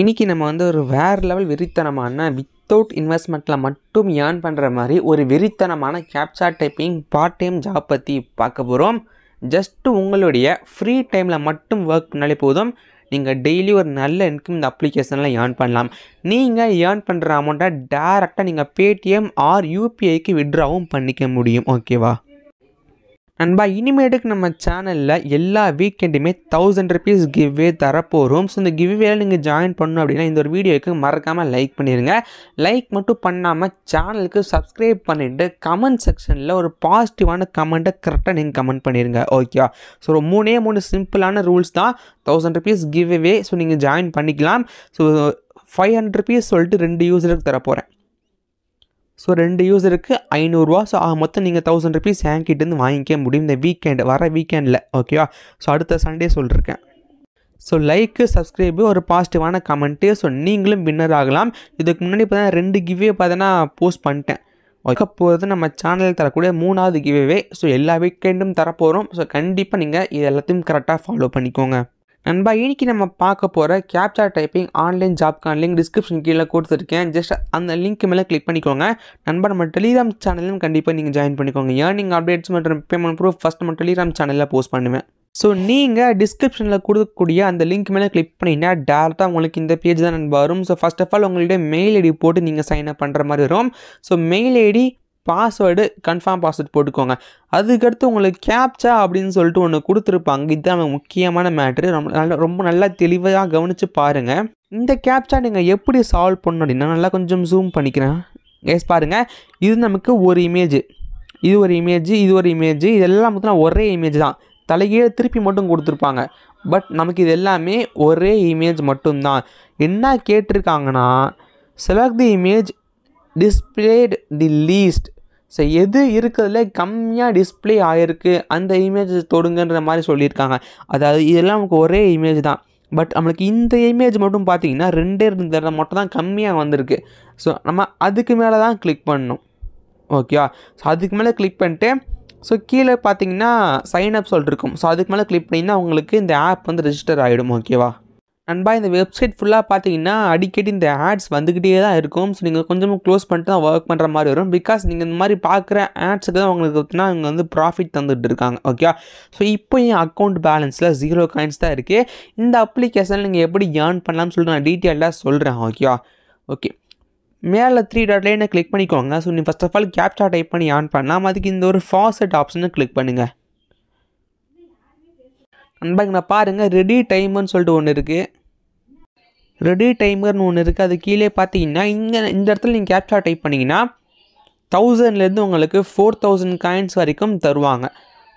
இன்றைக்கி நம்ம வந்து ஒரு வேறு லெவல் வெறித்தனமான வித்தவுட் இன்வெஸ்ட்மெண்ட்டில் மட்டும் ஏர்ன் பண்ணுற மாதிரி ஒரு வெறித்தனமான captcha typing part time job பற்றி பார்க்க போகிறோம் ஜஸ்ட்டு உங்களுடைய ஃப்ரீ டைமில் மட்டும் ஒர்க் பண்ணாலே போதும் நீங்கள் டெய்லி ஒரு நல்ல இன்கம் இந்த அப்ளிகேஷனில் ஏர்ன் பண்ணலாம் நீங்கள் ஏர்ன் பண்ணுற அமௌண்ட்டை டேரெக்டாக நீங்கள் பேடிஎம் ஆர் யூபிஐக்கு விட்ராவும் பண்ணிக்க முடியும் ஓகேவா நண்பா இனிமேட்டுக்கு நம்ம சேனலில் எல்லா வீக்கெண்டுமே தௌசண்ட் ருபீஸ் கிவ்வே தரப்போகிறோம் ஸோ இந்த கிவ்வேல நீங்கள் ஜாயின் பண்ணணும் அப்படின்னா இந்த ஒரு வீடியோவுக்கு மறக்காமல் லைக் பண்ணிடுங்க லைக் மட்டும் பண்ணாமல் சேனலுக்கு சப்ஸ்கிரைப் பண்ணிவிட்டு கமெண்ட் செக்ஷனில் ஒரு பாசிட்டிவான கமெண்ட்டை கரெக்டாக நீங்கள் கமெண்ட் பண்ணிடுங்க ஓகே ஸோ மூணே மூணு சிம்பிளான ரூல்ஸ் தான் தௌசண்ட் ருபீஸ் கிவ்வே ஸோ நீங்கள் ஜாயின் பண்ணிக்கலாம் ஸோ ஃபைவ் ஹண்ட்ரட் ருபீஸ் சொல்லிட்டு ரெண்டு யூஸருக்கு தரப்போகிறேன் போகிறேன் ஸோ ரெண்டு யூஸருக்கு ஐநூறுரூவா ஸோ ஆக மொத்தம் நீங்கள் தௌசண்ட் ருபீஸ் ஹேங்கிட்டேருந்து வாங்கிக்க முடியும் இந்த வீக்கெண்ட் வர வீக்கெண்டில் ஓகேவா ஸோ அடுத்த சண்டே சொல்லியிருக்கேன் ஸோ லைக்கு சப்ஸ்கிரைபு ஒரு பாசிட்டிவான கமெண்ட்டு ஸோ நீங்களும் வின்னர் ஆகலாம் இதுக்கு முன்னாடி பார்த்தீங்கன்னா ரெண்டு கிவ்வே பார்த்தீங்கன்னா போஸ்ட் பண்ணிட்டேன் ஓகே போகிறது நம்ம சேனலில் தரக்கூடிய மூணாவது கிவ்வே ஸோ எல்லா வீக்கெண்டும் தரப்போகிறோம் ஸோ கண்டிப்பாக நீங்கள் இது எல்லாத்தையும் கரெக்டாக ஃபாலோ பண்ணிக்கோங்க நண்பா இன்றைக்கி நம்ம பார்க்க போகிற கேப்சா டைப்பிங் ஆன்லைன் ஜாப்கான் லிங்க் டிஸ்கிரிப்ஷன் கீழே கொடுத்துருக்கேன் ஜஸ்ட் அந்த லிங்க் மேலே கிளிக் பண்ணிக்கோங்க நண்பா நம்ம டெலிகிராம் சேனலும் கண்டிப்பாக நீங்கள் ஜாயின் பண்ணிக்கோங்க ஏர்னிங் அப்டேட்ஸ் மற்றும் பேமெண்ட் ப்ரூஃப் ஃபஸ்ட் நம்ம டெலிகிராம் சேனலில் போஸ்ட் பண்ணுவேன் ஸோ நீங்கள் டிஸ்கிரிப்ஷனில் கொடுக்கக்கூடிய அந்த லிங்க் மேலே கிளிக் பண்ணிங்கன்னா டேரெக்டாக உங்களுக்கு இந்த பேஜ் தான் நண்பா வரும் ஸோ ஃபஸ்ட் ஆஃப் ஆல் உங்கள்கிட்ட மெயில் ஐடி போட்டு நீங்கள் சைன் அப் பண்ணுற மாதிரி வரும் so mail ID password confirm password போட்டுக்கோங்க அதுக்கடுத்து உங்களுக்கு கேப்சா அப்படின்னு சொல்லிட்டு ஒன்று கொடுத்துருப்பாங்க இதுதான் முக்கியமான மேட்ரு ரொம்ப நல்லா ரொம்ப நல்லா தெளிவாக கவனித்து பாருங்கள் இந்த கேப்சா நீங்கள் எப்படி சால்வ் பண்ணணும் அப்படின்னா நல்லா கொஞ்சம் ஜூம் பண்ணிக்கிறேன் எஸ் பாருங்கள் இது நமக்கு ஒரு இமேஜ் இது ஒரு இமேஜ் இது ஒரு இமேஜ் இதெல்லாம் மட்டும் ஒரே இமேஜ் தான் தலைகீழே திருப்பி மட்டும் கொடுத்துருப்பாங்க பட் நமக்கு இது எல்லாமே ஒரே இமேஜ் மட்டும்தான் என்ன கேட்டிருக்காங்கன்னா select the image displayed the least so எது இருக்கிறதுல கம்மியாக டிஸ்பிளே ஆகிருக்கு அந்த இமேஜ் தொடுங்கன்ற மாதிரி சொல்லியிருக்காங்க அதாவது இதெல்லாம் நமக்கு ஒரே இமேஜ் தான் பட் நம்மளுக்கு இந்த இமேஜ் மட்டும் பார்த்தீங்கன்னா ரெண்டே ரெண்டு மட்டும் தான் கம்மியாக வந்திருக்கு ஸோ நம்ம அதுக்கு மேலே தான் கிளிக் பண்ணணும் ஓகேவா ஸோ அதுக்கு மேலே கிளிக் பண்ணிட்டு ஸோ கீழே பார்த்தீங்கன்னா சைன் அப் சொல்லிருக்கும் ஸோ அதுக்கு மேலே கிளிக் பண்ணிங்கன்னா உங்களுக்கு இந்த ஆப் வந்து ரெஜிஸ்டர் ஆகிடும் ஓகேவா நண்பா இந்த வெப்சைட் ஃபுல்லாக பார்த்தீங்கன்னா அடிக்கடி இந்த ஆட்ஸ் வந்துக்கிட்டே தான் இருக்கும் ஸோ நீங்கள் கொஞ்சமாக க்ளோஸ் பண்ணிட்டு தான் ஒர்க் பண்ணுற மாதிரி வரும் பிகாஸ் நீங்கள் இந்த மாதிரி பார்க்குற ஆட்ஸுக்கு தான் உங்களுக்கு பார்த்தீங்கன்னா இங்கே வந்து ப்ராஃபிட் தந்துட்டு இருக்காங்க ஓகே ஸோ இப்போ என் அக்கௌண்ட் பேலன்ஸில் ஜீரோ காயின்ஸ் தான் இருக்குது இந்த அப்ளிகேஷனில் நீங்கள் எப்படி ஏர்ன் பண்ணலாம்னு சொல்லிட்டு நான் டீட்டெயிலாக சொல்கிறேன் ஓகே ஓகே மேலே த்ரீ டாட்லேயே என்ன கிளிக் பண்ணிக்கோங்க ஸோ நீ first of all captcha type பண்ணி ஏர்ன் பண்ணலாம் அதுக்கு இந்த ஒரு ஃபாஸ்ட் ஆப்ஷனை கிளிக் பண்ணுங்கள் அன்பாங்கண்ணா பாருங்கள் ரெடி டைமுன்னு சொல்லிட்டு ஒன்று இருக்குது ரெடி டைமர்னு ஒன்று இருக்குது அது கீழே பார்த்தீங்கன்னா இங்கே இந்த இடத்துல நீங்கள் கேப்சா டைப் பண்ணிங்கன்னா தௌசண்ட்லேருந்து உங்களுக்கு ஃபோர் தௌசண்ட் காயின்ஸ் வரைக்கும் தருவாங்க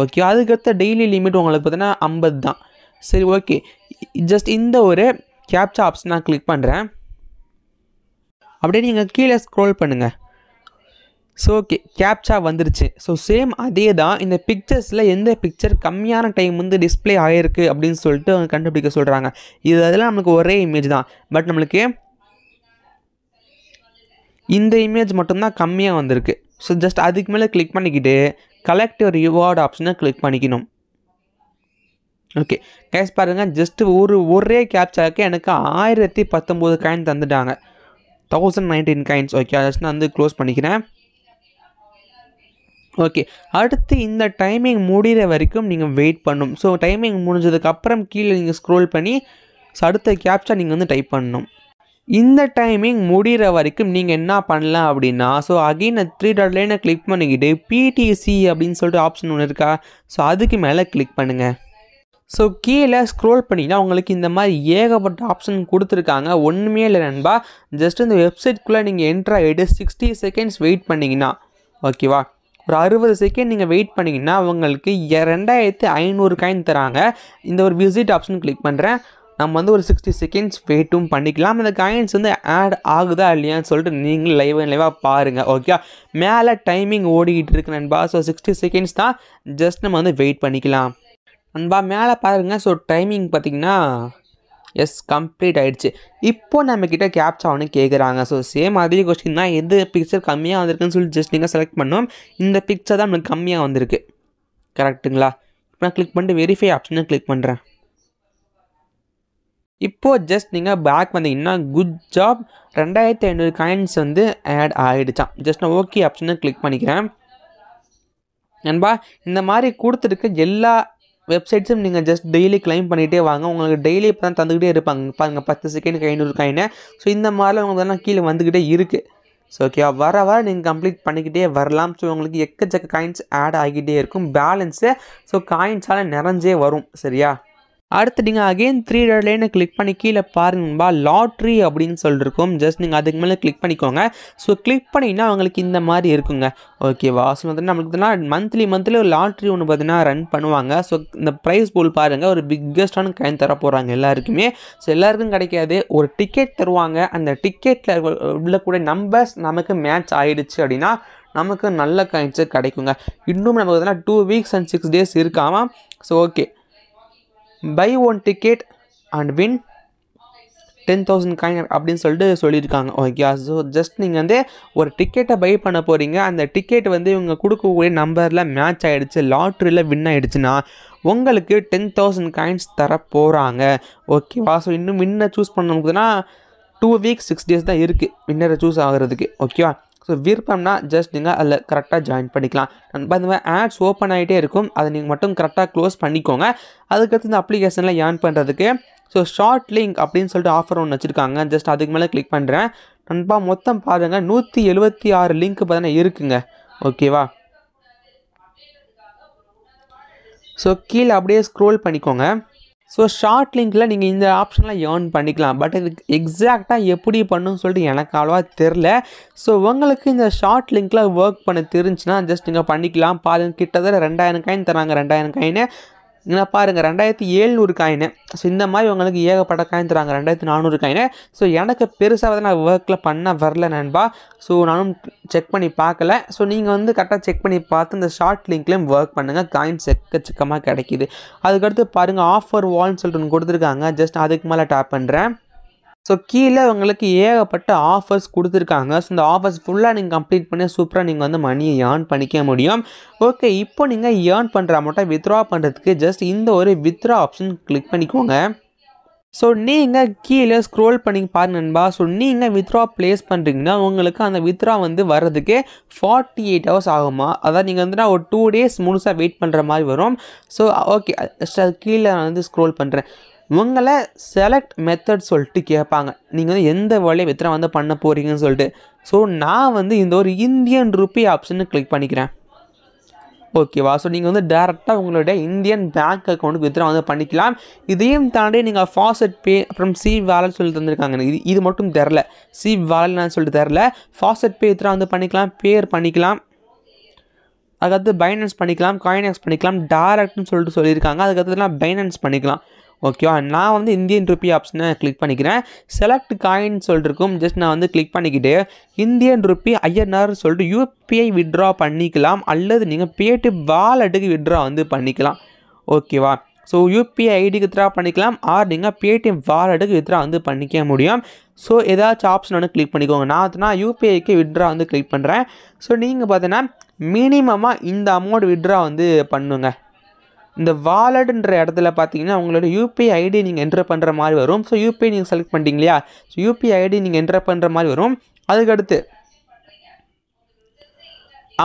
ஓகே அதுக்கடுத்த டெய்லி லிமிட் உங்களுக்கு பார்த்தீங்கன்னா ஐம்பது தான் சரி ஓகே ஜஸ்ட் இந்த ஒரு கேப்சா ஆப்ஷன் நான் கிளிக் பண்ணுறேன் அப்படியே நீங்கள் கீழே ஸ்க்ரோல் பண்ணுங்கள் ஸோ ஓகே கேப்சா வந்துருச்சு ஸோ சேம் அதே தான் இந்த பிக்சர்ஸில் எந்த பிக்சர் கம்மியான டைம் வந்து டிஸ்பிளே ஆகிருக்கு அப்படின்னு சொல்லிட்டு அவங்க கண்டுபிடிக்க சொல்கிறாங்க இது அதெல்லாம் நம்மளுக்கு ஒரே இமேஜ் தான் பட் நம்மளுக்கு இந்த இமேஜ் மட்டும்தான் கம்மியாக வந்திருக்கு ஸோ ஜஸ்ட் அதுக்கு மேலே கிளிக் பண்ணிக்கிட்டு கலெக்ட் ஒரு ரிவார்டு ஆப்ஷனை கிளிக் பண்ணிக்கணும் ஓகே கேஸ் பாருங்கள் ஜஸ்ட்டு ஒரு ஒரே கேப்சாவுக்கு எனக்கு ஆயிரத்தி பத்தொம்போது காயின் தந்துட்டாங்க thousand nineteen coins okay just நான் வந்து க்ளோஸ் பண்ணிக்கிறேன் ஓகே அடுத்து இந்த டைமிங் முடிகிற வரைக்கும் நீங்கள் வெயிட் பண்ணும் ஸோ டைமிங் முடிஞ்சதுக்கப்புறம் கீழே நீங்கள் ஸ்க்ரோல் பண்ணி ஸோ அடுத்த கேப்சா நீங்கள் வந்து டைப் பண்ணணும் இந்த டைமிங் முடிகிற வரைக்கும் நீங்கள் என்ன பண்ணலாம் அப்படின்னா ஸோ அகெயின் த்ரீ டாட் லைனை கிளிக் பண்ணிக்கிட்டு பிடிசி அப்படின்னு சொல்லிட்டு ஆப்ஷன் ஒன்று இருக்கா ஸோ அதுக்கு மேலே கிளிக் பண்ணுங்கள் ஸோ கீழே ஸ்க்ரோல் பண்ணிங்கன்னா உங்களுக்கு இந்த மாதிரி ஏகப்பட்ட ஆப்ஷன் கொடுத்துருக்காங்க ஒன்றுமே இல்லை நண்பா ஜஸ்ட் இந்த வெப்சைட்குள்ளே நீங்கள் என்ட்ராய்டு சிக்ஸ்டி செகண்ட்ஸ் வெயிட் பண்ணிங்கன்னா ஓகேவா ஒரு அறுபது செகண்ட் நீங்கள் வெயிட் பண்ணிங்கன்னா அவங்களுக்கு ரெண்டாயிரத்து ஐநூறு காயின் தராங்க இந்த ஒரு விசிட் ஆப்ஷன் கிளிக் பண்ணுறேன் நம்ம வந்து ஒரு சிக்ஸ்டி செகண்ட்ஸ் வெயிட்டும் பண்ணிக்கலாம் அந்த காயின்ஸ் வந்து ஆட் ஆகுதா இல்லையான்னு சொல்லிட்டு நீங்கள் லைவ் லைவாக பாருங்கள் ஓகே மேலே டைமிங் ஓடிக்கிட்டு இருக்கு நண்பா ஸோ சிக்ஸ்டி செகண்ட்ஸ் தான் ஜஸ்ட் நம்ம வந்து வெயிட் பண்ணிக்கலாம் நண்பா மேலே பாருங்கள் ஸோ டைமிங் பார்த்திங்கன்னா எஸ் கம்ப்ளீட் ஆகிடுச்சு இப்போது நம்மக்கிட்ட கேப்ச் ஆகணும்னு கேட்குறாங்க ஸோ சேம் அதே கொஸ்டின் தான் எந்த பிக்சர் கம்மியாக வந்திருக்குன்னு சொல்லி ஜஸ்ட் நீங்கள் செலக்ட் பண்ணோம் இந்த பிக்சர் தான் நம்மளுக்கு கம்மியாக வந்திருக்கு கரெக்டுங்களா இப்போ நான் கிளிக் பண்ணிட்டு வெரிஃபை ஆப்ஷனை கிளிக் பண்ணுறேன் இப்போது ஜஸ்ட் நீங்கள் பேக் வந்தீங்கன்னா குட் ஜாப் ரெண்டாயிரத்தி ஐநூறு காயின்ஸ் வந்து ஆட் ஆகிடுச்சான் ஜஸ்ட் நான் ஓகே ஆப்ஷனை கிளிக் பண்ணிக்கிறேன் நண்பா இந்த மாதிரி கொடுத்துருக்க எல்லா வெப்சைட்ஸும் நீங்கள் ஜஸ்ட் டெய்லி கிளைம் பண்ணிகிட்டே வாங்க உங்களுக்கு டெய்லி இப்போ தான் தந்துக்கிட்டே இருப்பாங்க பாருங்கள் பத்து செகண்ட் ஐநூறு காயினு ஸோ இந்த மாதிரிலாம் உங்களுக்கு தான் கீழே வந்துக்கிட்டே இருக்குது ஸோ ஓகே வர வர நீங்கள் கம்ப்ளீட் பண்ணிக்கிட்டே வரலாம் ஸோ உங்களுக்கு எக்கச்சக்க காயின்ஸ் ஆட் ஆகிக்கிட்டே இருக்கும் பேலன்ஸு ஸோ காயின்ஸால் நிறைஞ்சே வரும் சரியா அடுத்து நீங்கள் அகெயின் த்ரீ லேனை கிளிக் பண்ணி கீழே பாருங்க லாட்ரி அப்படின்னு சொல்லியிருக்கோம் ஜஸ்ட் நீங்கள் அதுக்கு மேலே கிளிக் பண்ணிக்கோங்க ஸோ கிளிக் பண்ணிங்கன்னா அவங்களுக்கு இந்த மாதிரி இருக்குங்க ஓகேவா ஸோ வந்து நம்மளுக்குனா மந்த்லி மந்த்லி ஒரு லாட்ரி ஒன்று பார்த்தீங்கன்னா ரன் பண்ணுவாங்க ஸோ இந்த ப்ரைஸ் போல் பாருங்கள் ஒரு பிக்கஸ்டான கைன் தர போகிறாங்க எல்லாருக்குமே ஸோ எல்லாருக்கும் கிடைக்காது ஒரு டிக்கெட் தருவாங்க அந்த டிக்கெட்டில் உள்ளக்கூடிய நம்பர்ஸ் நமக்கு மேட்ச் ஆகிடுச்சு அப்படின்னா நமக்கு நல்ல கைன்ஸு கிடைக்குங்க இன்னும் நமக்கு பார்த்தீங்கன்னா two weeks and six days இருக்காமல் so okay buy one ticket and win ten thousand coin அப்படின்னு சொல்லிட்டு சொல்லியிருக்காங்க ஓகே ஸோ ஜஸ்ட் நீங்கள் வந்து ஒரு டிக்கெட்டை பை பண்ண போகிறீங்க அந்த டிக்கெட் வந்து இவங்க கொடுக்கக்கூடிய நம்பரில் மேட்ச் ஆகிடுச்சு லாட்ரியில் வின் ஆகிடுச்சுன்னா உங்களுக்கு டென் தௌசண்ட் காயின்ஸ் தர போகிறாங்க ஓகேவா ஸோ இன்னும் வின்னை சூஸ் பண்ண டூ வீக்ஸ் சிக்ஸ் டேஸ் தான் இருக்குது வின்னரை சூஸ் ஆகிறதுக்கு ஓகேவா ஸோ விருப்பம்னா ஜஸ்ட் நீங்கள் அதில் கரெக்டாக ஜாயின் பண்ணிக்கலாம் நண்பா இந்த மாதிரி ஆட்ஸ் ஓப்பன் ஆகிட்டே இருக்கும் அதை நீங்கள் மட்டும் கரெக்டாக க்ளோஸ் பண்ணிக்கோங்க அதுக்கடுத்து இந்த அப்ளிகேஷனில் ஏர்ன் பண்ணுறதுக்கு ஸோ ஷார்ட் லிங்க் அப்படின்னு சொல்லிட்டு ஆஃபர் ஒன்று வச்சுருக்காங்க ஜஸ்ட் அதுக்கு மேலே கிளிக் பண்ணுறேன் நண்பா மொத்தம் பாருங்கள் நூற்றி எழுபத்தி ஆறு லிங்க் பார்த்தீங்கன்னா இருக்குங்க ஓகேவா ஸோ கீழே அப்படியே ஸ்க்ரோல் பண்ணிக்கோங்க ஸோ ஷார்ட் லிங்க்கில் நீங்கள் இந்த ஆப்ஷன்லாம் ஏர்ன் பண்ணிக்கலாம் பட் இது எக்ஸாக்டாக எப்படி பண்ணுன்னு சொல்லிட்டு எனக்கு அவ்வளோவா தெரில ஸோ உங்களுக்கு இந்த ஷார்ட் லிங்க்கில் ஒர்க் பண்ண தெரிஞ்சுன்னா ஜஸ்ட் நீங்கள் பண்ணிக்கலாம் பாருங்கள் கிட்டத்தட்ட ரெண்டாயிரம் காயின் தராங்க ரெண்டாயிரம் காயினு இங்கே பாருங்கள் ரெண்டாயிரத்தி ஏழ்நூறு காயினு ஸோ இந்த மாதிரி உங்களுக்கு ஏகப்பட்ட காயின் தராங்க ரெண்டாயிரத்தி நானூறு காயினு ஸோ எனக்கு பெருசாக வந்து நான் ஒர்க்கில் பண்ண வரல நண்பா ஸோ நானும் செக் பண்ணி பார்க்கல ஸோ நீங்கள் வந்து கரெக்டாக செக் பண்ணி பார்த்து இந்த ஷார்ட் லிங்க்லேயும் ஒர்க் பண்ணுங்கள் காயின் செக்க சிக்கமாக கிடைக்கிது அதுக்கடுத்து பாருங்கள் ஆஃபர் வால்னு சொல்லிட்டு ஒன்று கொடுத்துருக்காங்க ஜஸ்ட் அதுக்கு மேலே டேப் பண்ணுறேன் ஸோ கீழே உங்களுக்கு ஏகப்பட்ட ஆஃபர்ஸ் கொடுத்துருக்காங்க ஸோ இந்த ஆஃபர்ஸ் ஃபுல்லாக நீங்கள் கம்ப்ளீட் பண்ணி சூப்பராக நீங்கள் வந்து மணியை ஏர்ன் பண்ணிக்க முடியும் ஓகே இப்போ நீங்கள் ஏர்ன் பண்ணுற மட்டும் வித்ட்ரா பண்ணுறதுக்கு ஜஸ்ட் இந்த ஒரு வித்ட்ரா ஆப்ஷன் கிளிக் பண்ணிக்கோங்க ஸோ நீங்கள் கீழே ஸ்க்ரோல் பண்ணி பாருங்க நண்பா ஸோ நீங்கள் வித்ரா ப்ளேஸ் பண்ணுறீங்கன்னா உங்களுக்கு அந்த வித்ரா வந்து வர்றதுக்கு ஃபார்ட்டி எயிட் ஹவர்ஸ் ஆகுமா அதாவது நீங்கள் வந்து நான் ஒரு டூ டேஸ் முழுசாக வெயிட் பண்ணுற மாதிரி வரும் ஸோ ஓகே ஜஸ்ட் அது கீழே நான் வந்து ஸ்க்ரோல் பண்ணுறேன் உங்களை செலக்ட் மெத்தட் சொல்லிட்டு கேட்பாங்க நீங்கள் வந்து எந்த வழியை வித்தனை வந்து பண்ண போகிறீங்கன்னு சொல்லிட்டு ஸோ நான் வந்து இந்த ஒரு இந்தியன் ருப்பி ஆப்ஷனை கிளிக் பண்ணிக்கிறேன் ஓகேவா ஸோ நீங்கள் வந்து டேரெக்டாக உங்களுடைய இந்தியன் பேங்க் அக்கௌண்ட்டுக்கு வித்ரா வந்து பண்ணிக்கலாம் இதையும் தாண்டி நீங்கள் ஃபாஸ்ட் பே அப்புறம் சி வேலட் சொல்லி தந்திருக்காங்க இது இது மட்டும் தெரில சி வேலட் சொல்லிட்டு தெரில ஃபாஸ்ட் பே வித்ரா வந்து பண்ணிக்கலாம் பேர் பண்ணிக்கலாம் அதுக்கடுத்து பைனான்ஸ் பண்ணிக்கலாம் காயினெக்ஸ் பண்ணிக்கலாம் டேரக்ட்னு சொல்லிட்டு சொல்லியிருக்காங்க அதுக்கடுத்துலாம் பைனான்ஸ் பண்ணிக்கலாம் ஓகேவா நான் வந்து இந்தியன் ருபி ஆப்ஷனை கிளிக் பண்ணிக்கிறேன் செலக்ட் காயின் சொல்லிருக்கும் ஜஸ்ட் நான் வந்து கிளிக் பண்ணிக்கிட்டு இந்தியன் ருப்பி ஐஎன்ஆர் சொல்லிட்டு யூபிஐ விட்ரா பண்ணிக்கலாம் அல்லது நீங்கள் பேட்டு வாலெட்டுக்கு விட்ரா வந்து பண்ணிக்கலாம் ஓகேவா ஸோ யூபிஐ ஐடிக்கு வித்ரா பண்ணிக்கலாம் ஆர் நீங்கள் பேடிஎம் வாலெட்டுக்கு வித்ரா வந்து பண்ணிக்க முடியும் ஸோ ஏதாச்சும் ஆப்ஷன் ஒன்று கிளிக் பண்ணிக்கோங்க நான் நான் யூபிஐக்கு விட்ரா வந்து கிளிக் பண்ணுறேன் ஸோ நீங்கள் பார்த்தீங்கன்னா மினிமமாக இந்த அமௌண்ட் விட்ரா வந்து பண்ணுங்கள் இந்த வாலெட்ன்ற இடத்துல பார்த்தீங்கன்னா அவங்களோட யூபிஐ ஐடி நீங்கள் என்ட்ரு பண்ணுற மாதிரி வரும் ஸோ யூபிஐ நீங்கள் செலக்ட் பண்ணிட்டீங்க இல்லையா ஸோ யூபிஐ ஐடி நீங்கள் என்ட்ரு பண்ணுற மாதிரி வரும் அதுக்கடுத்து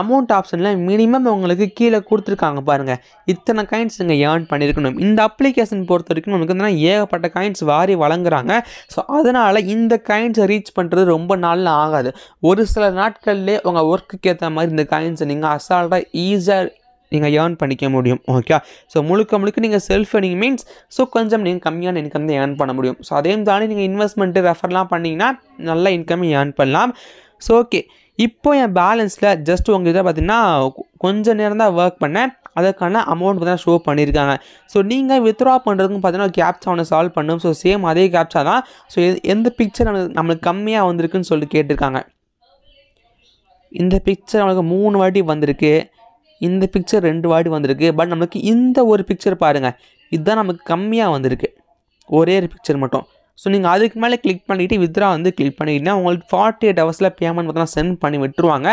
அமௌண்ட் ஆப்ஷனில் மினிமம் உங்களுக்கு கீழே கொடுத்துருக்காங்க பாருங்கள் இத்தனை காயின்ஸ் நீங்கள் ஏர்ன் பண்ணியிருக்கணும் இந்த அப்ளிகேஷன் பொறுத்த வரைக்கும் நமக்கு வந்து ஏகப்பட்ட காயின்ஸ் வாரி வழங்குறாங்க ஸோ அதனால் இந்த காயின்ஸை ரீச் பண்ணுறது ரொம்ப நாளில் ஆகாது ஒரு சில நாட்கள்லேயே உங்கள் ஒர்க்குக்கு ஏற்ற மாதிரி இந்த காயின்ஸை நீங்கள் அசால்ட்டாக ஈஸியாக நீங்கள் ஏர்ன் பண்ணிக்க முடியும் ஓகே ஸோ முழுக்க முழுக்க நீங்கள் செல்ஃப் ஏர்னிங் மீன்ஸ் ஸோ கொஞ்சம் நீங்கள் கம்மியான இன்கம் தான் ஏர்ன் பண்ண முடியும் ஸோ அதையும் தாண்டி நீங்கள் இன்வெஸ்ட்மெண்ட்டு ரெஃபர்லாம் பண்ணிங்கன்னா நல்ல இன்கம் ஏர்ன் பண்ணலாம் ஸோ ஓகே இப்போ என் பேலன்ஸில் ஜஸ்ட் உங்கள் இதை பார்த்திங்கன்னா கொஞ்சம் நேரம் தான் ஒர்க் பண்ணேன் அதற்கான அமௌண்ட் தான் ஷோ பண்ணியிருக்காங்க ஸோ நீங்கள் வித்ட்ரா பண்ணுறதுக்கும் பார்த்தீங்கன்னா கேப்ஸ் அவனை சால்வ் பண்ணும் ஸோ சேம் அதே கேப்ஸாக தான் ஸோ எந்த பிக்சர் நம்மளுக்கு கம்மியாக வந்திருக்குன்னு சொல்லிட்டு கேட்டிருக்காங்க இந்த பிக்சர் நம்மளுக்கு மூணு வாட்டி வந்திருக்கு இந்த பிக்சர் ரெண்டு வாட்டி வந்திருக்கு பட் நம்மளுக்கு இந்த ஒரு பிக்சர் பாருங்கள் இதுதான் நமக்கு கம்மியாக வந்திருக்கு ஒரே ஒரு பிக்சர் மட்டும் ஸோ நீங்கள் அதுக்கு மேலே கிளிக் பண்ணிவிட்டு வித்ரா வந்து கிளிக் பண்ணிக்கிட்டால் உங்களுக்கு ஃபார்ட்டி எயிட் ஹவர்ஸில் பேமெண்ட் பார்த்தோம்னா சென்ட் பண்ணி விட்டுருவாங்க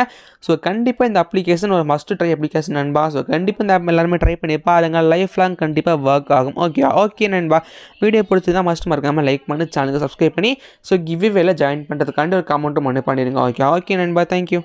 ஸோ கண்டிப்பாக இந்த அப்ளிகேஷன் ஒரு மஸ்ட் ட்ரை அப்ளிகேஷன் நண்பா ஸோ கண்டிப்பாக இந்த ஆப் எல்லாருமே ட்ரை பண்ணி பாருங்கள் லைஃப் லாங் கண்டிப்பாக ஒர்க் ஆகும் ஓகே ஓகே நண்பா வீடியோ பிடிச்சி தான் மஸ்ட் மறக்காமல் லைக் பண்ணி சேனலுக்கு சப்ஸ்கிரைப் பண்ணி ஸோ வேலை ஜாயின் பண்ணுறதுக்காண்டி ஒரு கமெண்ட்டும் மட்டும் பண்ணிடுங்க ஓகே ஓகே நண்பா தேங்க்யூ